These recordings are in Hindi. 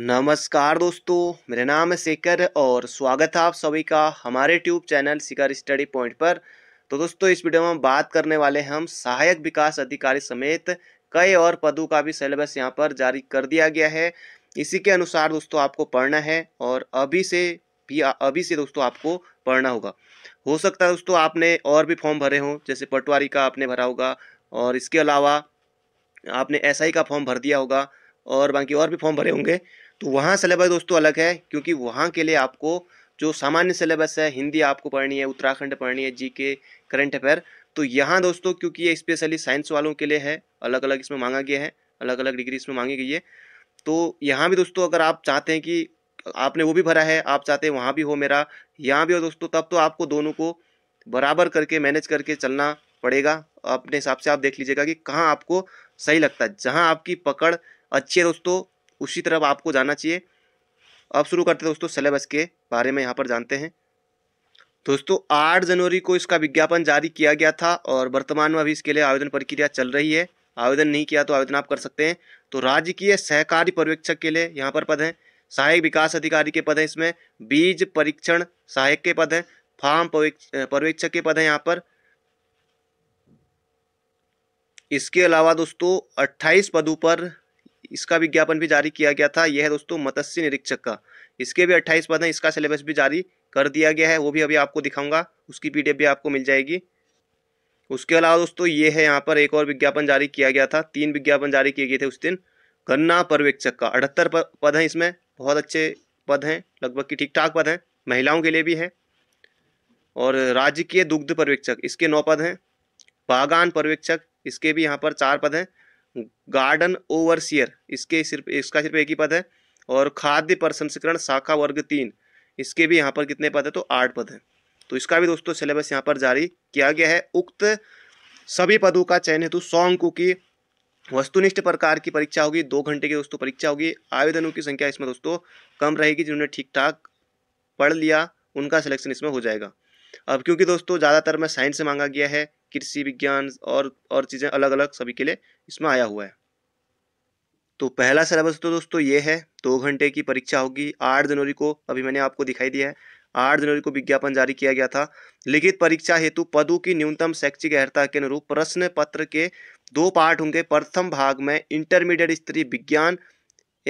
नमस्कार दोस्तों मेरा नाम है शेखर और स्वागत है आप सभी का हमारे tube channel Shikhar study point पर तो दोस्तों इस वीडियो में हम बात करने वाले हैं हम सहायक विकास अधिकारी समेत कई और पदों का भी सिलेबस यहाँ पर जारी कर दिया गया है इसी के अनुसार दोस्तों आपको पढ़ना है और अभी से भी अभी से दोस्तों आपको पढ़ना होगा हो सकता है दोस्तों आपने और भी फॉर्म भरे हों जैसे पटवारी का आपने भरा होगा और इसके अलावा आपने एसआई का फॉर्म भर दिया होगा और बाकी और भी फॉर्म भरे होंगे तो वहाँ सिलेबस दोस्तों अलग है क्योंकि वहाँ के लिए आपको जो सामान्य सिलेबस है हिंदी आपको पढ़नी है उत्तराखंड पढ़नी है जी के करंट अफेयर तो यहाँ दोस्तों क्योंकि ये स्पेशली साइंस वालों के लिए है अलग अलग इसमें मांगा गया है अलग अलग डिग्री इसमें मांगी गई है तो यहाँ भी दोस्तों अगर आप चाहते हैं कि आपने वो भी भरा है आप चाहते हैं वहाँ भी हो मेरा यहाँ भी हो दोस्तों तब तो आपको दोनों को बराबर करके मैनेज करके चलना पड़ेगा अपने हिसाब से आप देख लीजिएगा कि कहाँ आपको सही लगता है जहाँ आपकी पकड़ अच्छी है दोस्तों उसी तरफ आपको जाना चाहिए अब शुरू करते हैं दोस्तों सिलेबस के बारे में यहाँ पर जानते हैं दोस्तों आठ जनवरी को इसका विज्ञापन जारी किया गया था और वर्तमान में अभी इसके लिए आवेदन प्रक्रिया चल रही है आवेदन नहीं किया तो आवेदन आप कर सकते हैं तो राज्य की सहकारी पर्यवेक्षक के लिए यहाँ पर पद हैं सहायक विकास अधिकारी के पद हैं इसमें बीज परीक्षण सहायक के पद हैं फार्म पर्यवेक्षक के पद हैं यहाँ पर इसके अलावा दोस्तों 28 पदों पर इसका विज्ञापन भी जारी किया गया था यह है दोस्तों मत्स्य निरीक्षक का इसके भी अट्ठाईस पद हैं इसका सिलेबस भी जारी कर दिया गया है वो भी अभी आपको दिखाऊंगा उसकी पी भी आपको मिल जाएगी उसके अलावा दोस्तों ये है यहाँ पर एक और विज्ञापन जारी किया गया था तीन विज्ञापन जारी किए गए थे उस दिन गन्ना पर्यवेक्षक का अठहत्तर पद हैं इसमें बहुत अच्छे पद हैं लगभग की ठीक ठाक पद हैं महिलाओं के लिए भी हैं और राजकीय दुग्ध पर्यवेक्षक इसके नौ पद हैं बागान पर्यवेक्षक इसके भी यहाँ पर चार पद हैं गार्डन ओवरसियर इसके सिर्फ इसका सिर्फ एक ही पद है और खाद्य प्रसंस्करण शाखा वर्ग तीन इसके भी यहाँ पर कितने पद है तो आठ पद हैं तो इसका भी दोस्तों सिलेबस यहाँ पर जारी किया गया है उक्त सभी पदों का चयन हेतु सौ अंकों की वस्तुनिष्ठ प्रकार की परीक्षा होगी दो घंटे की दोस्तों परीक्षा होगी आवेदनों की संख्या इसमें दोस्तों कम रहेगी जिन्होंने ठीक ठाक पढ़ लिया उनका सिलेक्शन इसमें हो जाएगा अब क्योंकि दोस्तों ज़्यादातर में साइंस से मांगा गया है कृषि विज्ञान और और चीज़ें अलग अलग सभी के लिए इसमें आया हुआ है तो पहला सिलेबस तो दोस्तों ये है दो घंटे की परीक्षा होगी आठ जनवरी को अभी मैंने आपको दिखाई दिया है आठ जनवरी को विज्ञापन जारी किया गया था लिखित परीक्षा हेतु पदों की न्यूनतम शैक्षिक अहर्ता के अनुरूप प्रश्न पत्र के दो पाठ होंगे प्रथम भाग में इंटरमीडिएट स्तरीय विज्ञान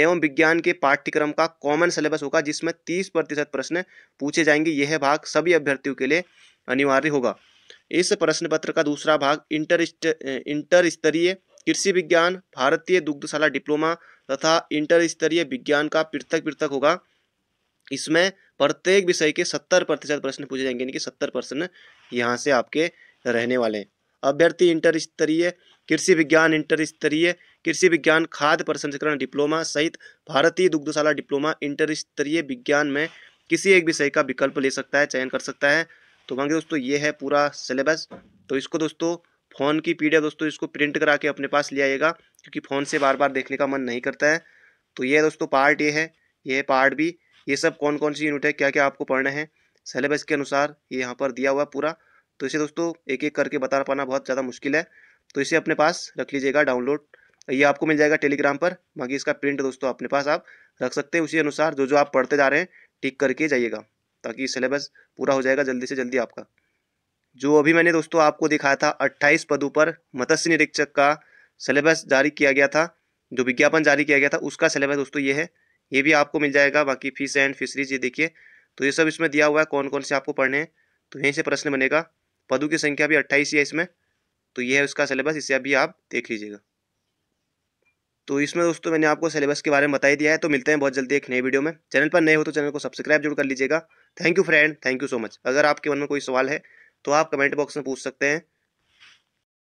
एवं विज्ञान के पाठ्यक्रम का कॉमन सिलेबस होगा जिसमें तीस प्रतिशत प्रश्न पूछे जाएंगे यह भाग सभी अभ्यर्थियों के लिए अनिवार्य होगा इस प्रश्न पत्र का दूसरा भाग इंटर इंटर स्तरीय कृषि विज्ञान भारतीय दुग्धशाला डिप्लोमा तथा इंटर स्तरीय विज्ञान का पृथक पृथक होगा इसमें प्रत्येक विषय के सत्तर प्रतिशत प्रश्न पूछे जाएंगे यानी कि सत्तर प्रश्न यहाँ से आपके रहने वाले हैं अभ्यर्थी इंटर स्तरीय कृषि विज्ञान इंटर स्तरीय कृषि विज्ञान खाद्य प्रसंस्करण डिप्लोमा सहित भारतीय दुग्धशाला डिप्लोमा इंटर स्तरीय विज्ञान में किसी एक विषय का विकल्प ले सकता है चयन कर सकता है तो बाकी दोस्तों ये है पूरा सिलेबस तो इसको दोस्तों फ़ोन की पी दोस्तों इसको प्रिंट करा के अपने पास ले आइएगा क्योंकि फ़ोन से बार बार देखने का मन नहीं करता है तो ये दोस्तों पार्ट ये है ये है पार्ट बी ये सब कौन कौन सी यूनिट है क्या क्या आपको पढ़ना है सिलेबस के अनुसार ये यहाँ पर दिया हुआ पूरा तो इसे दोस्तों एक एक करके बता पाना बहुत ज़्यादा मुश्किल है तो इसे अपने पास रख लीजिएगा डाउनलोड ये आपको मिल जाएगा टेलीग्राम पर बाकी इसका प्रिंट दोस्तों अपने पास आप रख सकते हैं उसी अनुसार जो जो आप पढ़ते जा रहे हैं टिक करके जाइएगा ताकि सिलेबस पूरा हो जाएगा जल्दी से जल्दी आपका जो अभी मैंने दोस्तों आपको दिखाया था 28 पदों पर मत्स्य निरीक्षक का सिलेबस जारी किया गया था जो विज्ञापन जारी किया गया था उसका सिलेबस दोस्तों ये है ये भी आपको मिल जाएगा बाकी फीस एंड फिशरीज ये देखिए तो ये सब इसमें दिया हुआ है कौन कौन से आपको पढ़ने हैं तो यहीं से प्रश्न बनेगा पदों की संख्या भी अट्ठाईस ही है इसमें तो ये है उसका सिलेबस इसे अभी आप देख लीजिएगा तो इसमें दोस्तों मैंने आपको सिलेबस के बारे में बताई दिया है तो मिलते हैं बहुत जल्दी एक नए वीडियो में चैनल पर नए हो तो चैनल को सब्सक्राइब जरूर कर लीजिएगा thank you friend thank you so much अगर आपके मन में कोई सवाल है तो आप कमेंट बॉक्स में पूछ सकते हैं